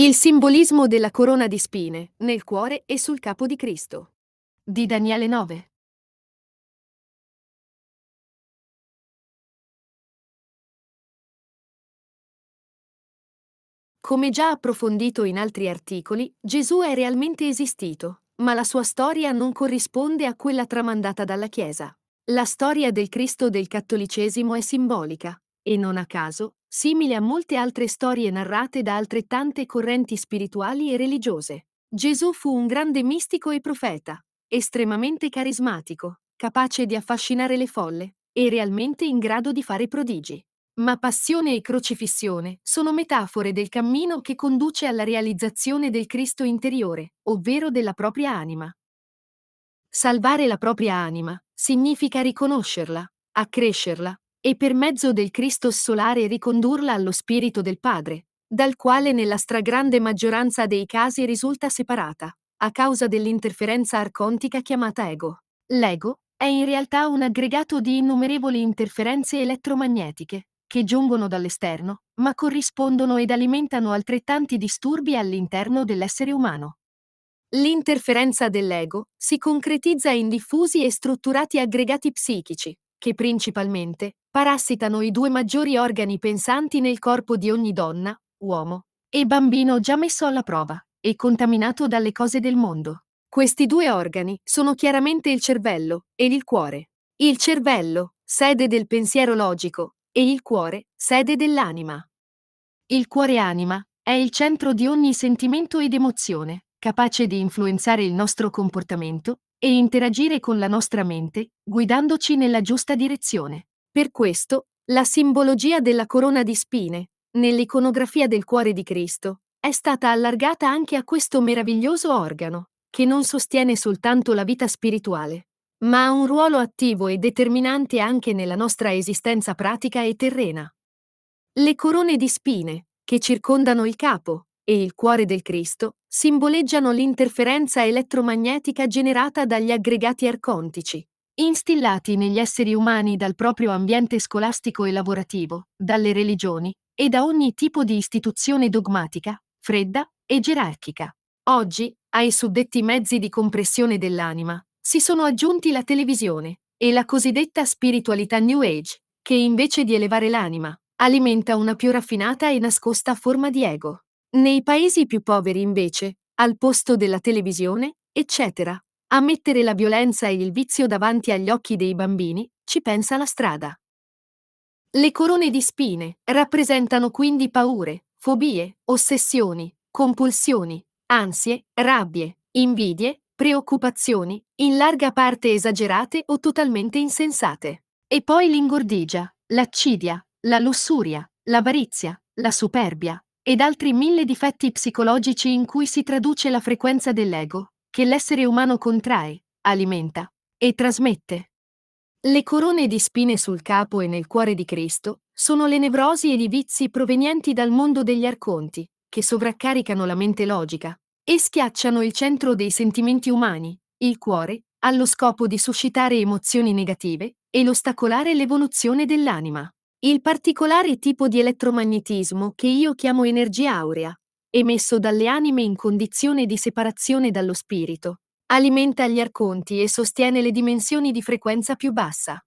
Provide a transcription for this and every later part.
Il simbolismo della corona di spine, nel cuore e sul capo di Cristo. Di Daniele 9. Come già approfondito in altri articoli, Gesù è realmente esistito, ma la sua storia non corrisponde a quella tramandata dalla Chiesa. La storia del Cristo del cattolicesimo è simbolica, e non a caso, simile a molte altre storie narrate da altrettante correnti spirituali e religiose. Gesù fu un grande mistico e profeta, estremamente carismatico, capace di affascinare le folle e realmente in grado di fare prodigi. Ma passione e crocifissione sono metafore del cammino che conduce alla realizzazione del Cristo interiore, ovvero della propria anima. Salvare la propria anima significa riconoscerla, accrescerla, e per mezzo del Cristo solare ricondurla allo Spirito del Padre, dal quale nella stragrande maggioranza dei casi risulta separata, a causa dell'interferenza arcontica chiamata ego. L'ego è in realtà un aggregato di innumerevoli interferenze elettromagnetiche, che giungono dall'esterno, ma corrispondono ed alimentano altrettanti disturbi all'interno dell'essere umano. L'interferenza dell'ego si concretizza in diffusi e strutturati aggregati psichici, che principalmente parassitano i due maggiori organi pensanti nel corpo di ogni donna, uomo e bambino già messo alla prova e contaminato dalle cose del mondo. Questi due organi sono chiaramente il cervello e il cuore. Il cervello, sede del pensiero logico, e il cuore, sede dell'anima. Il cuore anima è il centro di ogni sentimento ed emozione, capace di influenzare il nostro comportamento, e interagire con la nostra mente, guidandoci nella giusta direzione. Per questo, la simbologia della corona di spine, nell'iconografia del cuore di Cristo, è stata allargata anche a questo meraviglioso organo, che non sostiene soltanto la vita spirituale, ma ha un ruolo attivo e determinante anche nella nostra esistenza pratica e terrena. Le corone di spine, che circondano il capo, e il cuore del Cristo simboleggiano l'interferenza elettromagnetica generata dagli aggregati arcontici, instillati negli esseri umani dal proprio ambiente scolastico e lavorativo, dalle religioni e da ogni tipo di istituzione dogmatica, fredda e gerarchica. Oggi, ai suddetti mezzi di compressione dell'anima, si sono aggiunti la televisione e la cosiddetta spiritualità New Age, che invece di elevare l'anima, alimenta una più raffinata e nascosta forma di ego. Nei paesi più poveri invece, al posto della televisione, eccetera, a mettere la violenza e il vizio davanti agli occhi dei bambini, ci pensa la strada. Le corone di spine rappresentano quindi paure, fobie, ossessioni, compulsioni, ansie, rabbie, invidie, preoccupazioni, in larga parte esagerate o totalmente insensate. E poi l'ingordigia, l'accidia, la lussuria, l'avarizia, la superbia, ed altri mille difetti psicologici in cui si traduce la frequenza dell'ego, che l'essere umano contrae, alimenta e trasmette. Le corone di spine sul capo e nel cuore di Cristo sono le nevrosi ed i vizi provenienti dal mondo degli arconti, che sovraccaricano la mente logica e schiacciano il centro dei sentimenti umani, il cuore, allo scopo di suscitare emozioni negative e ostacolare l'evoluzione dell'anima. Il particolare tipo di elettromagnetismo che io chiamo energia aurea, emesso dalle anime in condizione di separazione dallo spirito, alimenta gli arconti e sostiene le dimensioni di frequenza più bassa.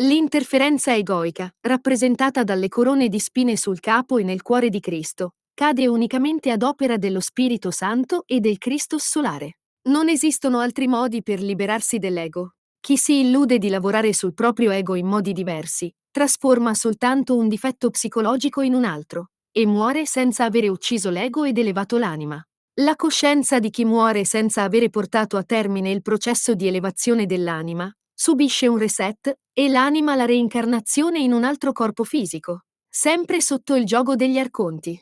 L'interferenza egoica, rappresentata dalle corone di spine sul capo e nel cuore di Cristo, cade unicamente ad opera dello Spirito Santo e del Cristo solare. Non esistono altri modi per liberarsi dell'ego. Chi si illude di lavorare sul proprio ego in modi diversi, trasforma soltanto un difetto psicologico in un altro, e muore senza avere ucciso l'ego ed elevato l'anima. La coscienza di chi muore senza avere portato a termine il processo di elevazione dell'anima, subisce un reset, e l'anima la reincarnazione in un altro corpo fisico, sempre sotto il gioco degli arconti.